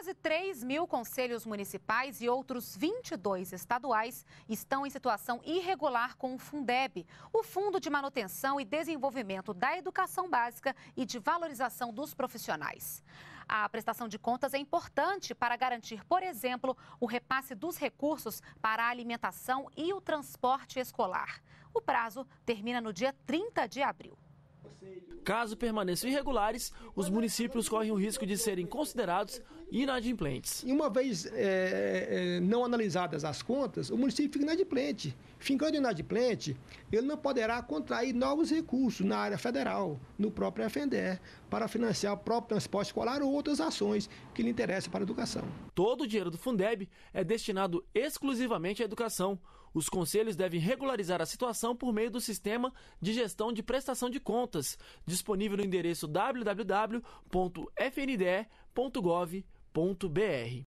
Quase 3 mil conselhos municipais e outros 22 estaduais estão em situação irregular com o Fundeb, o Fundo de Manutenção e Desenvolvimento da Educação Básica e de Valorização dos Profissionais. A prestação de contas é importante para garantir, por exemplo, o repasse dos recursos para a alimentação e o transporte escolar. O prazo termina no dia 30 de abril. Caso permaneçam irregulares, os municípios correm o risco de serem considerados inadimplentes. E uma vez é, é, não analisadas as contas, o município fica inadimplente. Ficando inadimplente, ele não poderá contrair novos recursos na área federal, no próprio FNDE, para financiar o próprio transporte escolar ou outras ações que lhe interessam para a educação. Todo o dinheiro do Fundeb é destinado exclusivamente à educação. Os conselhos devem regularizar a situação por meio do sistema de gestão de prestação de contas disponível no endereço www.fnde.gov.br.